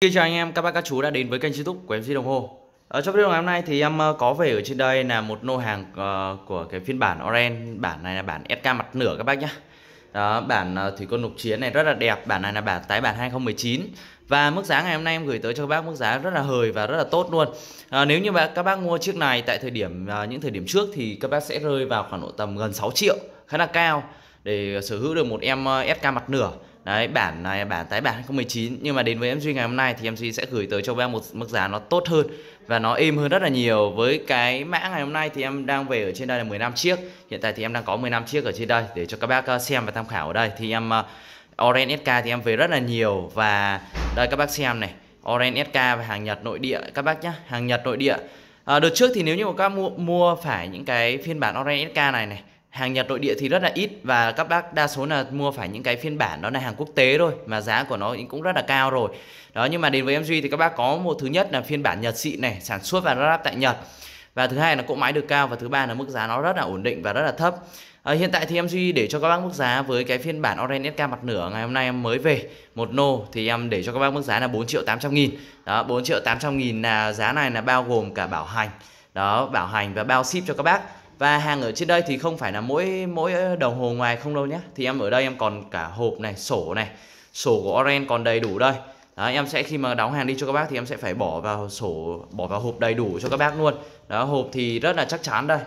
Xin chào anh em, các bác các chú đã đến với kênh youtube của MC Đồng Hồ ở Trong video ngày hôm nay thì em ờ, có về ở trên đây là một nô hàng ờ, của cái phiên bản orange Bản này là bản SK mặt nửa các bác nhé bản ờ, thủy quân lục chiến này rất là đẹp Bản này là bản tái bản 2019 Và mức giá ngày hôm nay em gửi tới cho các bác mức giá rất là hời và rất là tốt luôn Nếu như các bác mua chiếc này tại thời điểm những thời điểm trước Thì các bác sẽ rơi vào khoảng độ tầm gần 6 triệu Khá là cao để sở hữu được một em SK mặt nửa Đấy, bản này bản tái bản 2019 nhưng mà đến với MC ngày hôm nay thì MC sẽ gửi tới cho bác một mức giá nó tốt hơn và nó êm hơn rất là nhiều. Với cái mã ngày hôm nay thì em đang về ở trên đây là 15 chiếc. Hiện tại thì em đang có 15 chiếc ở trên đây để cho các bác ờ, xem và tham khảo ở đây thì em ờ, Orange SK thì em về rất là nhiều và đây các bác xem này, Orange SK và hàng Nhật nội địa các bác nhá, hàng Nhật nội địa. À, đợt trước thì nếu như mà các mua mua phải những cái phiên bản Orange SK này này hàng Nhật nội địa thì rất là ít và các bác đa số là mua phải những cái phiên bản đó là hàng quốc tế thôi mà giá của nó cũng rất là cao rồi đó nhưng mà đến với em Duy thì các bác có một thứ nhất là phiên bản Nhật xịn này sản xuất và lắp tại Nhật và thứ hai là cỗ máy được cao và thứ ba là mức giá nó rất là ổn định và rất là thấp à, hiện tại thì em Duy để cho các bác mức giá với cái phiên bản Orange SK mặt nửa ngày hôm nay em mới về một nô thì em để cho các bác mức giá là 4 triệu 800 nghìn đó 4 triệu 800 nghìn là giá này là bao gồm cả bảo hành đó bảo hành và bao ship cho các bác và hàng ở trên đây thì không phải là mỗi mỗi đồng hồ ngoài không đâu nhé thì em ở đây em còn cả hộp này sổ này sổ của Orange còn đầy đủ đây đó, em sẽ khi mà đóng hàng đi cho các bác thì em sẽ phải bỏ vào sổ bỏ vào hộp đầy đủ cho các bác luôn đó hộp thì rất là chắc chắn đây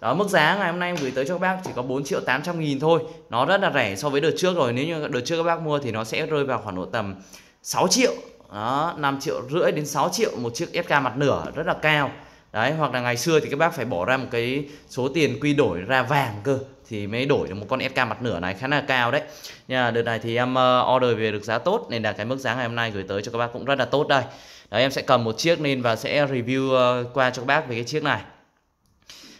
đó mức giá ngày hôm nay em gửi tới cho các bác chỉ có 4 triệu 800 nghìn thôi nó rất là rẻ so với đợt trước rồi nếu như đợt trước các bác mua thì nó sẽ rơi vào khoảng độ tầm 6 triệu đó 5 triệu rưỡi đến 6 triệu một chiếc SK mặt nửa rất là cao đấy hoặc là ngày xưa thì các bác phải bỏ ra một cái số tiền quy đổi ra vàng cơ thì mới đổi được một con SK mặt nửa này khá là cao đấy nha đợt này thì em ờ, order về được giá tốt nên là cái mức giá ngày hôm nay gửi tới cho các bác cũng rất là tốt đây đấy em sẽ cầm một chiếc lên và sẽ review ờ, qua cho các bác về cái chiếc này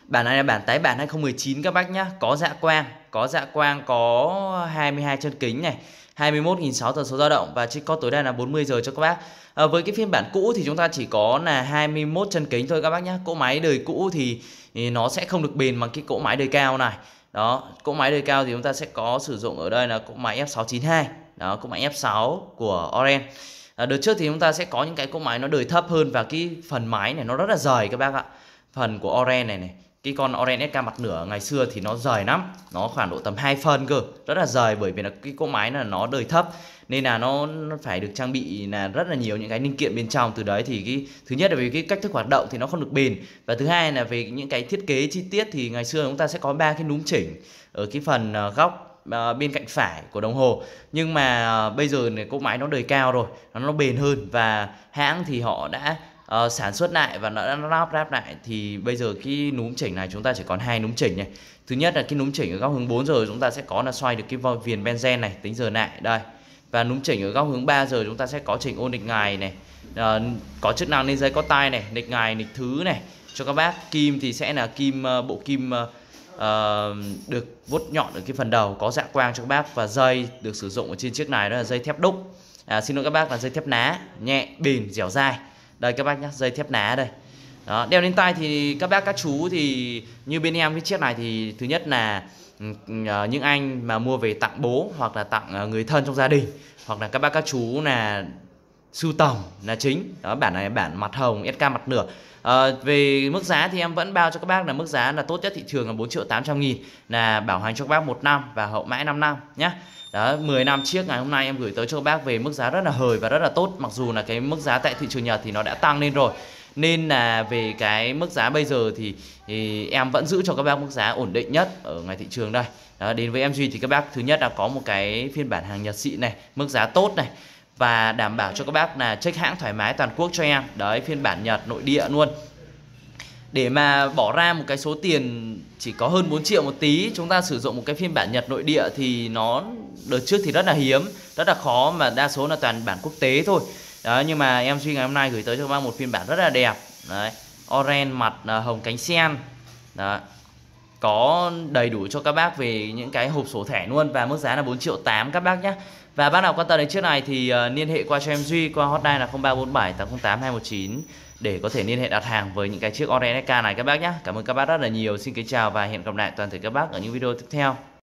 bản này là bản tái bản 2019 các bác nhá có dạ quang có dạ quang có 22 chân kính này 21.600 tần số dao động và chiếc có tối đa là 40 giờ cho các bác. À, với cái phiên bản cũ thì chúng ta chỉ có là 21 chân kính thôi các bác nhé. Cỗ máy đời cũ thì, thì nó sẽ không được bền bằng cái cỗ máy đời cao này. Đó, cỗ máy đời cao thì chúng ta sẽ có sử dụng ở đây là cỗ máy F692. Đó, cỗ máy F6 của Oren. À, ờ, đợt trước thì chúng ta sẽ có những cái cỗ máy nó đời thấp hơn và cái phần máy này nó rất là rời các bác ạ. Phần của Oren này này cái con Oren SK mặt nửa ngày xưa thì nó rời lắm nó khoảng độ tầm 2 phân cơ rất là rời bởi vì là cái cỗ máy là nó đời thấp nên là nó, nó phải được trang bị là rất là nhiều những cái linh kiện bên trong từ đấy thì cái thứ nhất là vì cái cách thức hoạt động thì nó không được bền và thứ hai là về những cái thiết kế chi tiết thì ngày xưa chúng ta sẽ có ba cái núm chỉnh ở cái phần ờ, góc ờ, bên cạnh phải của đồng hồ nhưng mà ờ, bây giờ này cỗ máy nó đời cao rồi nó, nó bền hơn và hãng thì họ đã Ờ, sản xuất lại và nó đã lắp ráp lại thì bây giờ cái núm chỉnh này chúng ta chỉ còn hai núm chỉnh này thứ nhất là cái núm chỉnh ở góc hướng 4 giờ chúng ta sẽ có là xoay được cái viền benzen này tính giờ lại đây và núm chỉnh ở góc hướng 3 giờ chúng ta sẽ có chỉnh ô nghịch ngày này uh, có chức năng lên dây có tai này nghịch ngày nghịch thứ này cho các bác kim thì sẽ là kim ờ, bộ kim uh, được vuốt nhọn ở cái phần đầu có dạ quang cho các bác và dây được sử dụng ở trên chiếc này đó là dây thép đúc à, xin lỗi các bác là dây thép ná nhẹ bền dẻo dai đây các bác nhá dây thép ná đây đó, đeo lên tay thì các bác các chú thì như bên em cái chiếc này thì thứ nhất là ừ, ừ, ờ, những anh mà mua về tặng bố hoặc là tặng ờ, người thân trong gia đình hoặc là các bác các chú là sưu tầm là chính đó bản này bản mặt hồng SK mặt nửa à, về mức giá thì em vẫn bao cho các bác là mức giá là tốt nhất thị trường là 4 triệu tám trăm nghìn là bảo hành cho các bác một năm và hậu mãi 5 năm nhé đó 10 năm chiếc ngày hôm nay em gửi tới cho các bác về mức giá rất là hời và rất là tốt mặc dù là cái mức giá tại thị trường Nhật thì nó đã tăng lên rồi nên là về cái mức giá bây giờ thì, thì em vẫn giữ cho các bác mức giá ổn định nhất ở ngoài thị trường đây đó, đến với em duy thì các bác thứ nhất là có một cái phiên bản hàng nhật xịn này mức giá tốt này và đảm bảo cho các bác là check hãng thoải mái toàn quốc cho em đấy phiên bản nhật nội địa luôn để mà bỏ ra một cái số tiền chỉ có hơn 4 triệu một tí chúng ta sử dụng một cái phiên bản Nhật nội địa thì nó đợt trước thì rất là hiếm rất là khó mà đa số là toàn bản quốc tế thôi đó nhưng mà em suy ngày hôm nay gửi tới cho các bác một phiên bản rất là đẹp đấy orange mặt à, hồng cánh sen đó có đầy đủ cho các bác về những cái hộp sổ thẻ luôn và mức giá là 4 triệu 8 các bác nhé và bác nào quan tâm đến chiếc này thì uh, liên hệ qua cho em Duy qua hotline là 0347 808 219 để có thể liên hệ đặt hàng với những cái chiếc Oren SK này các bác nhé. Cảm ơn các bác rất là nhiều. Xin kính chào và hẹn gặp lại toàn thể các bác ở những video tiếp theo.